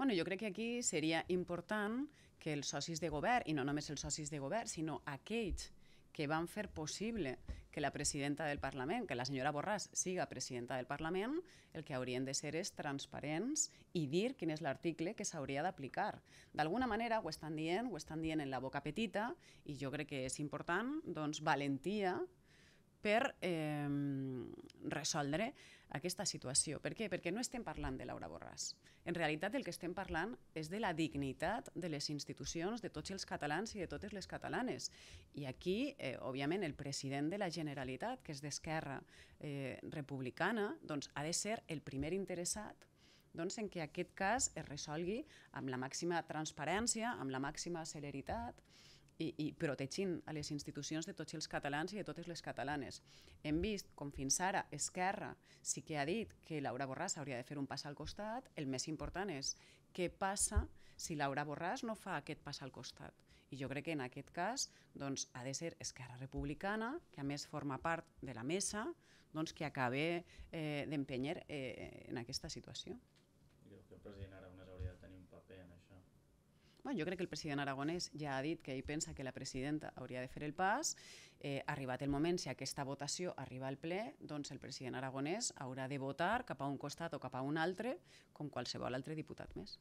Bueno, jo crec que aquí seria important que els socis de govern, i no només els socis de govern, sinó aquells que van fer possible que la presidenta del Parlament, que la senyora Borràs siga presidenta del Parlament, el que haurien de ser és transparents i dir quin és l'article que s'hauria d'aplicar. D'alguna manera ho estan dient, ho estan dient en la boca petita i jo crec que és important doncs, valentia per eh, resoldre aquesta situació. Per què? Perquè no estem parlant de Laura Borràs. En realitat el que estem parlant és de la dignitat de les institucions, de tots els catalans i de totes les catalanes. I aquí, eh, òbviament, el president de la Generalitat, que és d'Esquerra eh, Republicana, doncs, ha de ser el primer interessat doncs, en que aquest cas es resolgui amb la màxima transparència, amb la màxima celeritat, i, i protegint a les institucions de tots els catalans i de totes les catalanes. Hem vist com fins ara Esquerra sí que ha dit que Laura Borràs hauria de fer un pas al costat, el més important és què passa si Laura Borràs no fa aquest pas al costat. I jo crec que en aquest cas doncs, ha de ser Esquerra Republicana, que a més forma part de la mesa, doncs, que acabe eh, d'empenyer eh, en aquesta situació. Bueno, jo crec que el president aragonès ja ha dit que ell pensa que la presidenta hauria de fer el pas. Eh, arribat el moment, si aquesta votació arriba al ple, doncs el president aragonès haurà de votar cap a un costat o cap a un altre, com qualsevol altre diputat més.